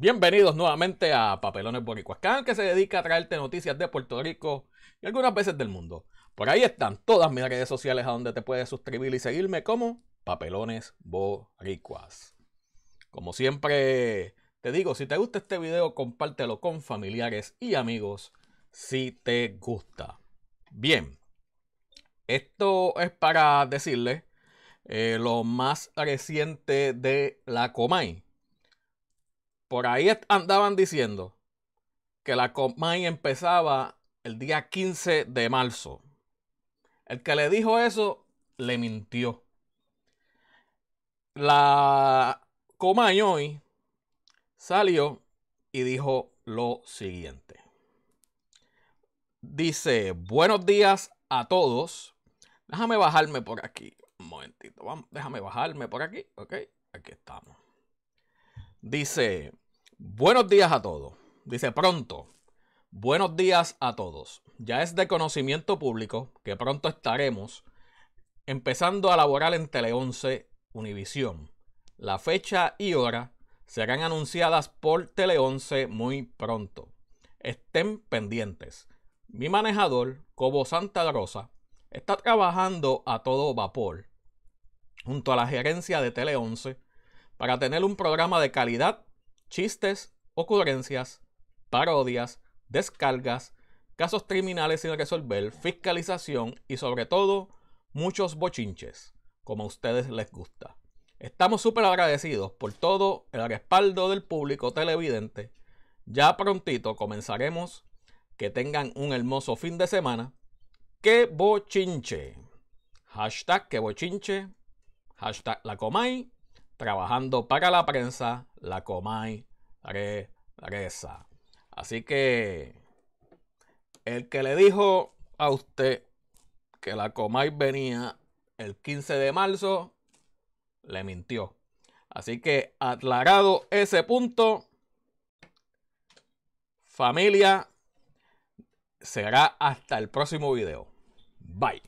Bienvenidos nuevamente a Papelones Boricuas, canal que se dedica a traerte noticias de Puerto Rico y algunas veces del mundo. Por ahí están todas mis redes sociales a donde te puedes suscribir y seguirme como Papelones Boricuas. Como siempre te digo, si te gusta este video, compártelo con familiares y amigos si te gusta. Bien, esto es para decirle eh, lo más reciente de la Comay. Por ahí andaban diciendo que la Comay empezaba el día 15 de marzo. El que le dijo eso le mintió. La Comay hoy salió y dijo lo siguiente. Dice, buenos días a todos. Déjame bajarme por aquí. Un momentito, déjame bajarme por aquí. Ok, aquí estamos. Dice, buenos días a todos. Dice, pronto. Buenos días a todos. Ya es de conocimiento público que pronto estaremos empezando a laborar en Tele11 Univisión. La fecha y hora serán anunciadas por Tele11 muy pronto. Estén pendientes. Mi manejador, Cobo Santa Rosa, está trabajando a todo vapor junto a la gerencia de Tele11 para tener un programa de calidad, chistes, ocurrencias, parodias, descargas, casos criminales sin resolver, fiscalización y sobre todo muchos bochinches, como a ustedes les gusta. Estamos súper agradecidos por todo el respaldo del público televidente. Ya prontito comenzaremos. Que tengan un hermoso fin de semana. Que bochinche. Hashtag que bochinche. Hashtag la comay trabajando para la prensa, la Comay regresa. Así que el que le dijo a usted que la Comay venía el 15 de marzo, le mintió. Así que aclarado ese punto, familia, será hasta el próximo video. Bye.